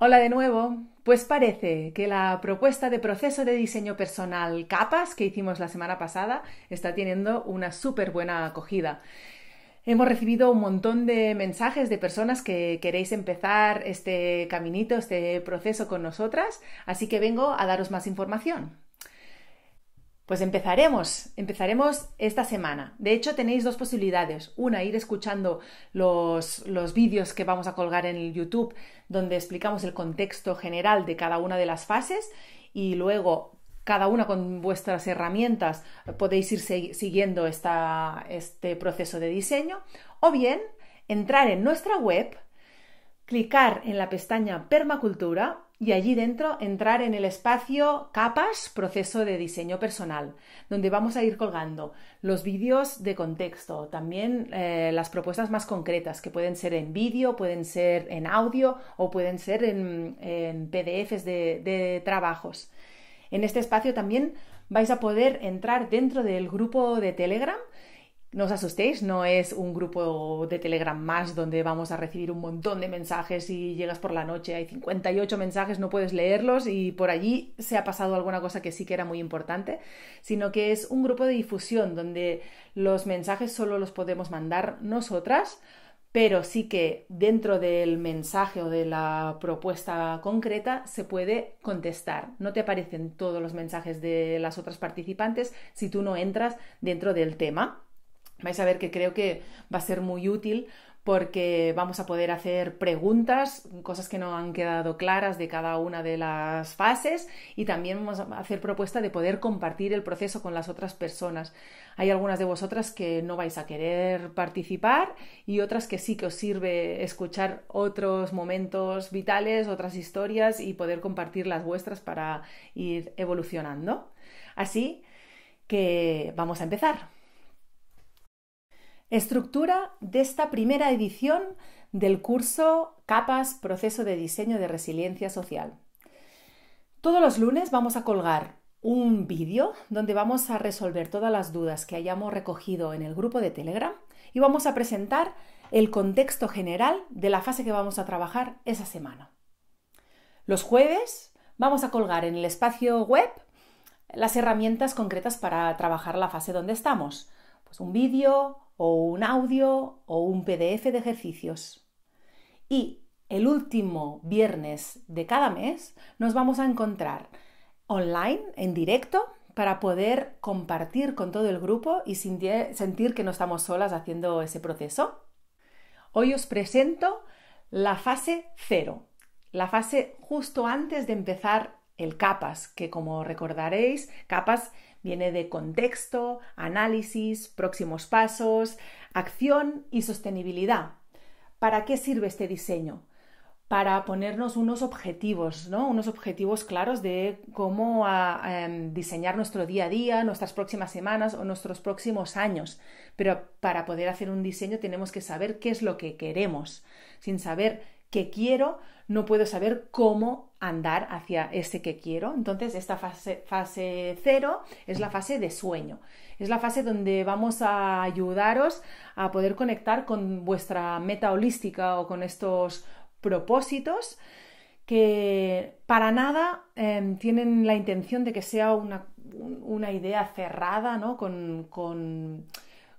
Hola de nuevo. Pues parece que la propuesta de proceso de diseño personal capas que hicimos la semana pasada está teniendo una súper buena acogida. Hemos recibido un montón de mensajes de personas que queréis empezar este caminito, este proceso con nosotras, así que vengo a daros más información. Pues empezaremos, empezaremos esta semana. De hecho, tenéis dos posibilidades. Una, ir escuchando los, vídeos que vamos a colgar en YouTube, donde explicamos el contexto general de cada una de las fases y luego cada una con vuestras herramientas podéis ir siguiendo este proceso de diseño o bien entrar en nuestra web, clicar en la pestaña Permacultura y allí dentro entrar en el espacio capas, proceso de diseño personal, donde vamos a ir colgando los vídeos de contexto, también eh, las propuestas más concretas, que pueden ser en vídeo, pueden ser en audio o pueden ser en, PDFs de trabajos. En este espacio también vais a poder entrar dentro del grupo de Telegram no os asustéis, no es un grupo de Telegram más donde vamos a recibir un montón de mensajes y llegas por la noche, hay 58 mensajes, no puedes leerlos y por allí se ha pasado alguna cosa que sí que era muy importante, sino que es un grupo de difusión donde los mensajes solo los podemos mandar nosotras, pero sí que dentro del mensaje o de la propuesta concreta se puede contestar. No te aparecen todos los mensajes de las otras participantes si tú no entras dentro del tema vais a ver que creo que va a ser muy útil porque vamos a poder hacer preguntas, cosas que no han quedado claras de cada una de las fases y también vamos a hacer propuesta de poder compartir el proceso con las otras personas. Hay algunas de vosotras que no vais a querer participar y otras que sí que os sirve escuchar otros momentos vitales, otras historias y poder compartir las vuestras para ir evolucionando. Así que vamos a empezar. Estructura de esta primera edición del curso Capas, Proceso de Diseño de Resiliencia Social. Todos los lunes vamos a colgar un vídeo donde vamos a resolver todas las dudas que hayamos recogido en el grupo de Telegram y vamos a presentar el contexto general de la fase que vamos a trabajar esa semana. Los jueves vamos a colgar en el espacio web las herramientas concretas para trabajar la fase donde estamos. Pues un vídeo, o un audio o un PDF de ejercicios. Y el último viernes de cada mes nos vamos a encontrar online, en directo, para poder compartir con todo el grupo y sentir que no estamos solas haciendo ese proceso. Hoy os presento la fase cero, la fase justo antes de empezar el CAPAS, que como recordaréis, CAPAS Viene de contexto, análisis, próximos pasos, acción y sostenibilidad. ¿Para qué sirve este diseño? Para ponernos unos objetivos, ¿no? Unos objetivos claros de cómo ah, em, diseñar nuestro día a día, nuestras próximas semanas o nuestros próximos años. Pero para poder hacer un diseño tenemos que saber qué es lo que queremos. Sin saber qué quiero, no puedo saber cómo andar hacia ese que quiero. Entonces, esta fase, cero es la fase de sueño. Es la fase donde vamos a ayudaros a poder conectar con vuestra meta holística o con estos propósitos que para nada em, tienen la intención de que sea una, idea cerrada, ¿no? con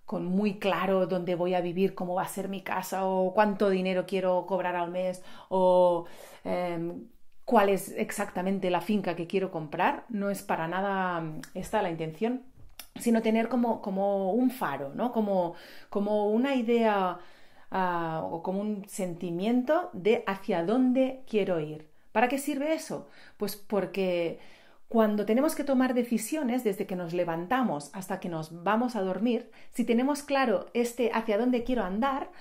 con muy claro dónde voy a vivir, cómo va a ser mi casa o cuánto dinero quiero cobrar al mes o em, cuál es exactamente la finca que quiero comprar, no es para nada mm, esta la intención, sino tener como, como un faro, ¿no? como, como una idea ah, o como un sentimiento de hacia dónde quiero ir. ¿Para qué sirve eso? Pues porque cuando tenemos que tomar decisiones desde que nos levantamos hasta que nos vamos a dormir, si tenemos claro este hacia dónde quiero andar,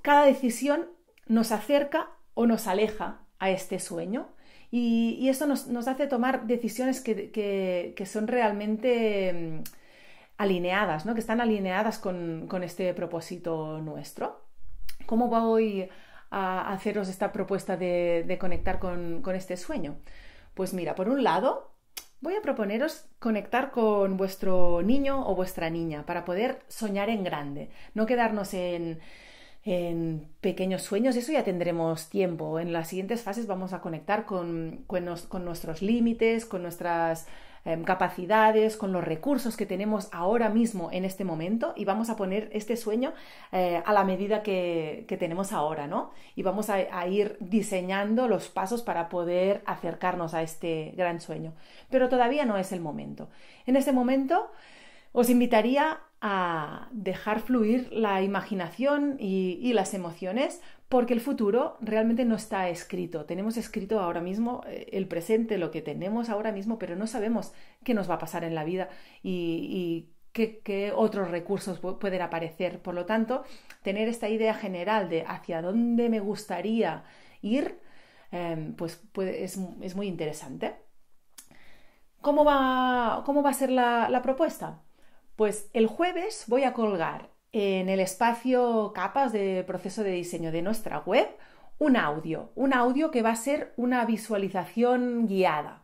cada decisión nos acerca o nos aleja a este sueño. Y, eso nos, hace tomar decisiones que, que, son realmente mm, alineadas, ¿no? que están alineadas con, este propósito nuestro. ¿Cómo voy a haceros esta propuesta de, conectar con este sueño? Pues mira, por un lado, voy a proponeros conectar con vuestro niño o vuestra niña para poder soñar en grande, no quedarnos en, pequeños sueños, eso ya tendremos tiempo. En las siguientes fases vamos a conectar con, con nuestros límites, con nuestras Em, capacidades, con los recursos que tenemos ahora mismo en este momento y vamos a poner este sueño eh, a la medida que, que, tenemos ahora, ¿no? Y vamos a, a ir diseñando los pasos para poder acercarnos a este gran sueño. Pero todavía no es el momento. En este momento os invitaría a dejar fluir la imaginación y, las emociones, porque el futuro realmente no está escrito. Tenemos escrito ahora mismo eh, el presente, lo que tenemos ahora mismo, pero no sabemos qué nos va a pasar en la vida y, qué, otros recursos pueden aparecer. Por lo tanto, tener esta idea general de hacia dónde me gustaría ir, em, pues es, muy interesante. ¿Cómo va, a ser la propuesta? Pues el jueves voy a colgar en el espacio capas de proceso de diseño de nuestra web un audio, un audio que va a ser una visualización guiada.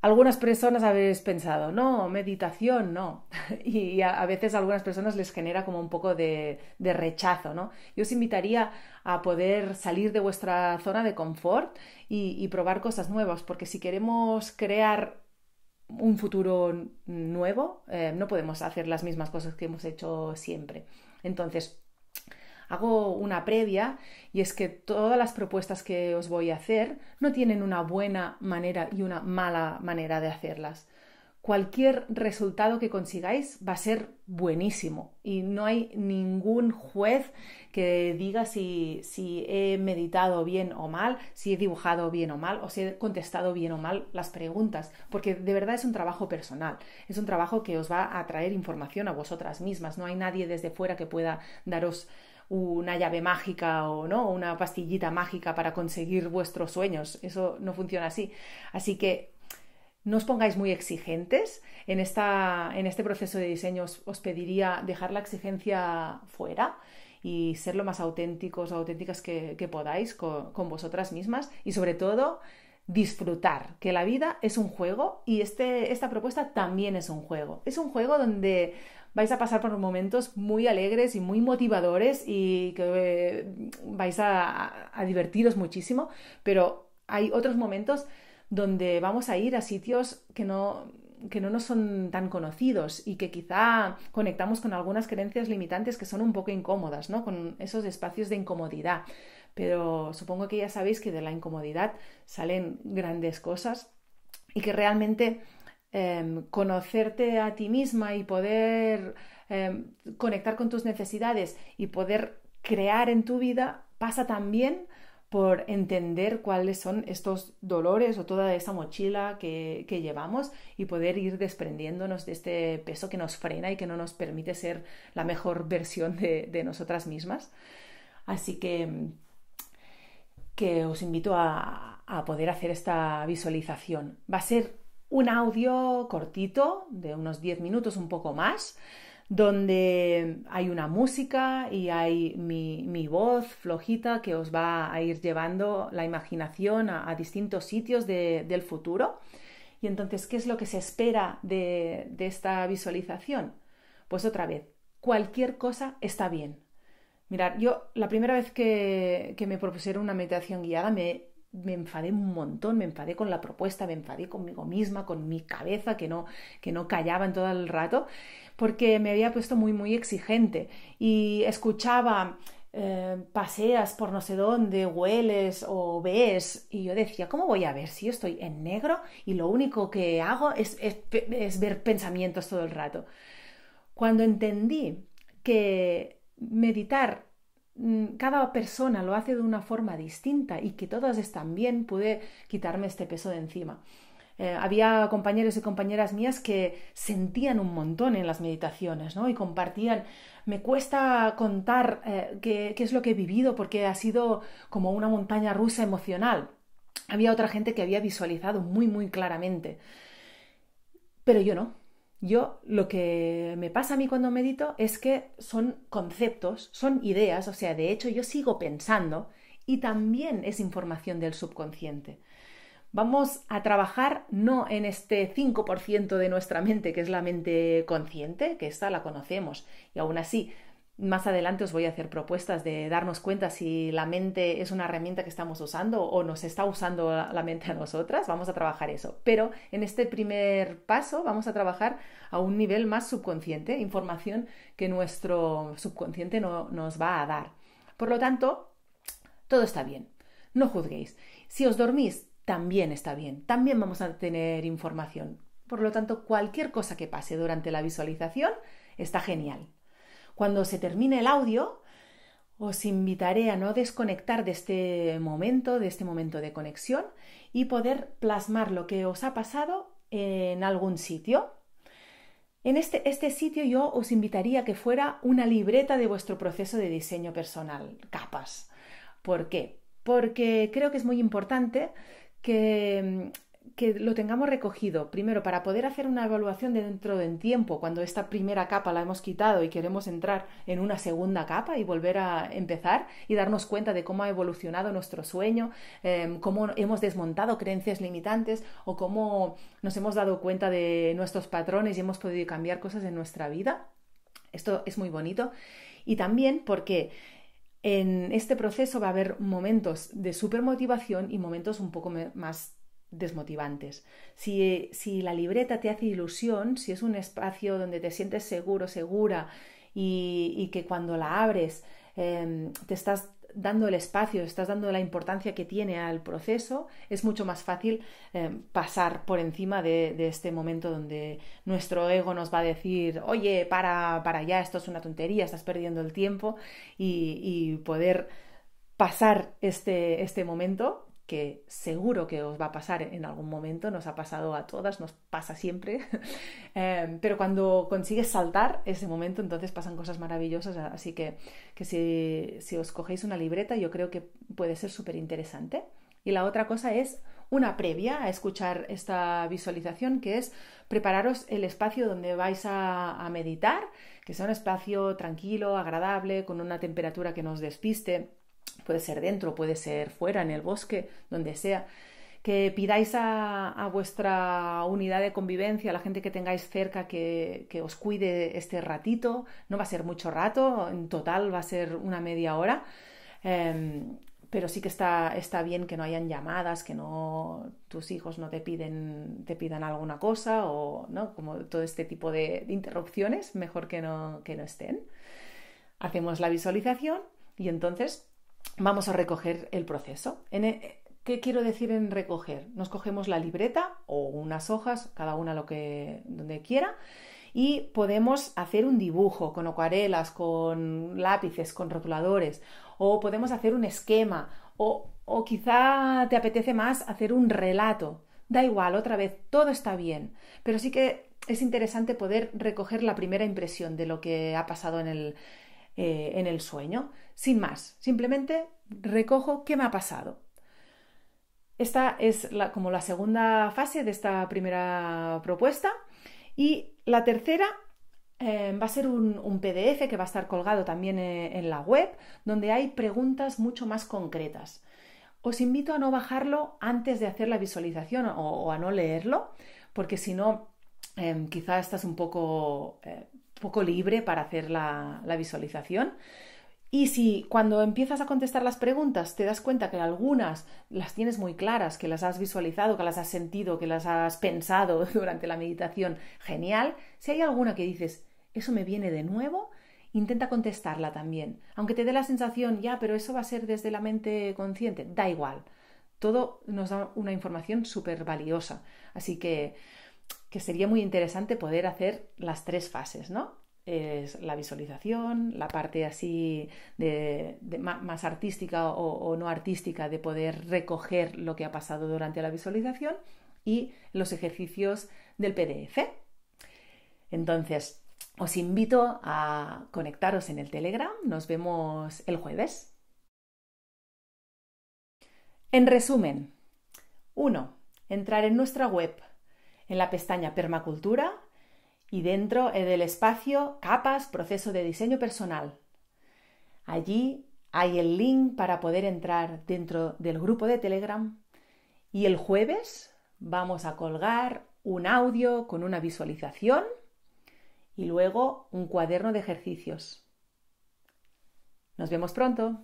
Algunas personas habéis pensado, no, meditación, no. Y a, veces a algunas personas les genera como un poco de, rechazo, ¿no? Yo os invitaría a poder salir de vuestra zona de confort y probar cosas nuevas, porque si queremos crear un futuro nuevo, eh, no podemos hacer las mismas cosas que hemos hecho siempre. Entonces, hago una previa y es que todas las propuestas que os voy a hacer no tienen una buena manera y una mala manera de hacerlas cualquier resultado que consigáis va a ser buenísimo y no hay ningún juez que diga si, he meditado bien o mal, si he dibujado bien o mal o si he contestado bien o mal las preguntas, porque de verdad es un trabajo personal, es un trabajo que os va a traer información a vosotras mismas, no hay nadie desde fuera que pueda daros una llave mágica o no, una pastillita mágica para conseguir vuestros sueños. Eso no funciona así. Así que no os pongáis muy exigentes. En, este proceso de diseño os, pediría dejar la exigencia fuera y ser lo más auténticos o auténticas que, podáis con, vosotras mismas y sobre todo disfrutar, que la vida es un juego y este, esta propuesta también es un juego. Es un juego donde vais a pasar por momentos muy alegres y muy motivadores y que eh, vais a divertiros muchísimo, pero hay otros momentos donde vamos a ir a sitios que no, que no nos son tan conocidos y que quizá conectamos con algunas creencias limitantes que son un poco incómodas, ¿no? Con esos espacios de incomodidad. Pero supongo que ya sabéis que de la incomodidad salen grandes cosas y que realmente em, conocerte a ti misma y poder em, conectar con tus necesidades y poder crear en tu vida pasa también por entender cuáles son estos dolores o toda esa mochila que, que, llevamos y poder ir desprendiéndonos de este peso que nos frena y que no nos permite ser la mejor versión de, de nosotras mismas. Así que, que os invito a, a poder hacer esta visualización. Va a ser un audio cortito de unos 10 minutos, un poco más donde hay una música y hay mi, mi, voz flojita que os va a ir llevando la imaginación a, distintos sitios del futuro. Y entonces, ¿qué es lo que se espera de, esta visualización? Pues otra vez, cualquier cosa está bien. Mirad, yo la primera vez que, que me propusieron una meditación guiada me me enfadé un montón, me enfadé con la propuesta, me enfadé conmigo misma, con mi cabeza que no, que no callaba en todo el rato, porque me había puesto muy, muy exigente y escuchaba eh, paseas por no sé dónde, hueles o ves, y yo decía, ¿cómo voy a ver si estoy en negro y lo único que hago es ver pensamientos todo el rato? Cuando entendí que meditar Mm, cada persona lo hace de una forma distinta y que todas están bien, pude quitarme este peso de encima. Eh, había compañeros y compañeras mías que sentían un montón en las meditaciones, ¿no? Y compartían, me cuesta contar eh, qué, qué es lo que he vivido porque ha sido como una montaña rusa emocional. Había otra gente que había visualizado muy, muy claramente, pero yo no. Yo lo que me pasa a mí cuando medito es que son conceptos, son ideas, o sea, de hecho yo sigo pensando y también es información del subconsciente. Vamos a trabajar no en este 5% de nuestra mente, que es la mente consciente, que esta la conocemos, y aún así más adelante os voy a hacer propuestas de darnos cuenta si la mente es una herramienta que estamos usando o nos está usando la mente a nosotras. Vamos a trabajar eso. Pero en este primer paso vamos a trabajar a un nivel más subconsciente, información que nuestro subconsciente no, nos va a dar. Por lo tanto, todo está bien. No juzguéis. Si os dormís, también está bien. También vamos a tener información. Por lo tanto, cualquier cosa que pase durante la visualización está genial. Cuando se termine el audio, os invitaré a no desconectar de este momento, de este momento de conexión y poder plasmar lo que os ha pasado en algún sitio. En este, este sitio yo os invitaría a que fuera una libreta de vuestro proceso de diseño personal, capas. ¿Por qué? Porque creo que es muy importante que que lo tengamos recogido, primero para poder hacer una evaluación dentro del tiempo, cuando esta primera capa la hemos quitado y queremos entrar en una segunda capa y volver a empezar y darnos cuenta de cómo ha evolucionado nuestro sueño, em, cómo hemos desmontado creencias limitantes o cómo nos hemos dado cuenta de nuestros patrones y hemos podido cambiar cosas en nuestra vida. Esto es muy bonito. Y también porque en este proceso va a haber momentos de supermotivación y momentos un poco más desmotivantes. Si, si la libreta te hace ilusión, si es un espacio donde te sientes seguro, segura y, y que cuando la abres em, te estás dando el espacio, estás dando la importancia que tiene al proceso, es mucho más fácil em, pasar por encima de, de, este momento donde nuestro ego nos va a decir, oye, para, para allá, esto es una tontería, estás perdiendo el tiempo y, y poder pasar este, este momento que seguro que os va a pasar en algún momento, nos ha pasado a todas, nos pasa siempre, em, pero cuando consigues saltar ese momento, entonces pasan cosas maravillosas, así que, que si, os cogéis una libreta, yo creo que puede ser súper interesante. Y la otra cosa es una previa a escuchar esta visualización, que es prepararos el espacio donde vais a, meditar, que sea un espacio tranquilo, agradable, con una temperatura que nos despiste puede ser dentro, puede ser fuera, en el bosque, donde sea, que pidáis a, vuestra unidad de convivencia, a la gente que tengáis cerca que, que, os cuide este ratito, no va a ser mucho rato, en total va a ser una media hora. Em, pero sí que está, está, bien que no hayan llamadas, que no tus hijos no te piden, te pidan alguna cosa, o ¿no? como todo este tipo de, de interrupciones, mejor que no, que no estén. Hacemos la visualización y entonces vamos a recoger el proceso. E, ¿Qué quiero decir en recoger? Nos cogemos la libreta o unas hojas, cada una lo que donde quiera, y podemos hacer un dibujo con acuarelas, con lápices, con rotuladores, o podemos hacer un esquema, o quizá te apetece más hacer un relato. Da igual, otra vez, todo está bien, pero sí que es interesante poder recoger la primera impresión de lo que ha pasado en el, eh, en el sueño. Sin más, simplemente recojo qué me ha pasado. Esta es como la segunda fase de esta primera propuesta. Y la tercera eh, va a ser un, PDF que va a estar colgado también eh, en, la web, donde hay preguntas mucho más concretas. Os invito a no bajarlo antes de hacer la visualización o, a no leerlo, porque si no, quizá estás un poco poco libre para hacer la, visualización. Y si cuando empiezas a contestar las preguntas te das cuenta que algunas las tienes muy claras, que las has visualizado, que las has sentido, que las has pensado durante la meditación, genial. Si hay alguna que dices, eso me viene de nuevo, intenta contestarla también. Aunque te dé la sensación, ya, pero eso va a ser desde la mente consciente, da igual. Todo nos da una información súper valiosa. Así que que sería muy interesante poder hacer las tres fases, ¿no? Es la visualización, la parte así más artística o, o no artística de poder recoger lo que ha pasado durante la visualización y los ejercicios del PDF. Entonces, os invito a conectaros en el Telegram. Nos vemos el jueves. En resumen, 1. Entrar en nuestra web en la pestaña Permacultura y dentro del espacio Capas, Proceso de Diseño Personal. Allí hay el link para poder entrar dentro del grupo de Telegram y el jueves vamos a colgar un audio con una visualización y luego un cuaderno de ejercicios. Nos vemos pronto.